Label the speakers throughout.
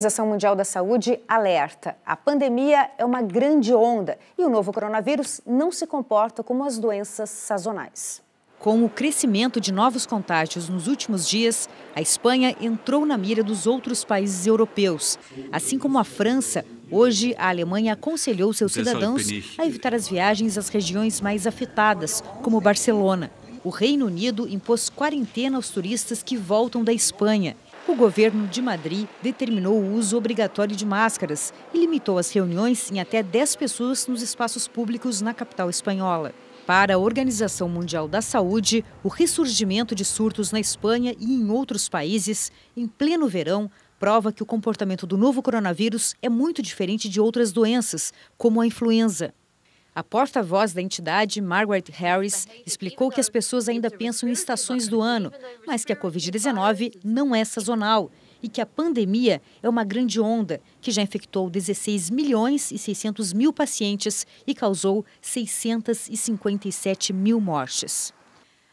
Speaker 1: A Organização Mundial da Saúde alerta: a pandemia é uma grande onda e o novo coronavírus não se comporta como as doenças sazonais. Com o crescimento de novos contágios nos últimos dias, a Espanha entrou na mira dos outros países europeus. Assim como a França, hoje a Alemanha aconselhou seus cidadãos a evitar as viagens às regiões mais afetadas, como Barcelona. O Reino Unido impôs quarentena aos turistas que voltam da Espanha. O governo de Madrid determinou o uso obrigatório de máscaras e limitou as reuniões em até 10 pessoas nos espaços públicos na capital espanhola. Para a Organização Mundial da Saúde, o ressurgimento de surtos na Espanha e em outros países, em pleno verão, prova que o comportamento do novo coronavírus é muito diferente de outras doenças, como a influenza. A porta-voz da entidade, Margaret Harris, explicou que as pessoas ainda pensam em estações do ano, mas que a Covid-19 não é sazonal e que a pandemia é uma grande onda que já infectou 16 milhões e 600 mil pacientes e causou 657 mil mortes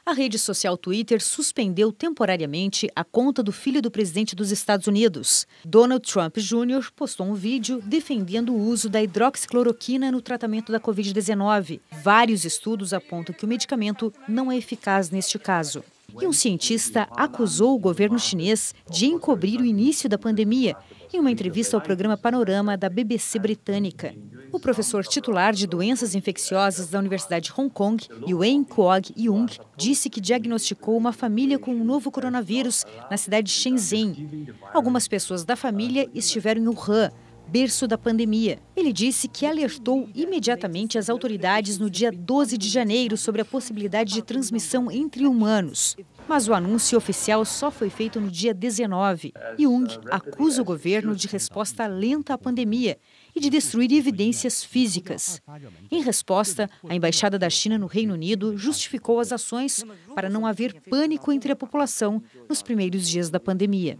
Speaker 1: a rede social Twitter suspendeu temporariamente a conta do filho do presidente dos Estados Unidos. Donald Trump Jr. postou um vídeo defendendo o uso da hidroxicloroquina no tratamento da Covid-19. Vários estudos apontam que o medicamento não é eficaz neste caso e um cientista acusou o governo chinês de encobrir o início da pandemia em uma entrevista ao programa Panorama da BBC britânica. O professor titular de doenças infecciosas da Universidade de Hong Kong, Yuen Kuog Yung, disse que diagnosticou uma família com um novo coronavírus na cidade de Shenzhen. Algumas pessoas da família estiveram em Wuhan, berço da pandemia. Ele disse que alertou imediatamente as autoridades no dia 12 de janeiro sobre a possibilidade de transmissão entre humanos. Mas o anúncio oficial só foi feito no dia 19. Jung acusa o governo de resposta lenta à pandemia e de destruir evidências físicas. Em resposta, a Embaixada da China no Reino Unido justificou as ações para não haver pânico entre a população nos primeiros dias da pandemia.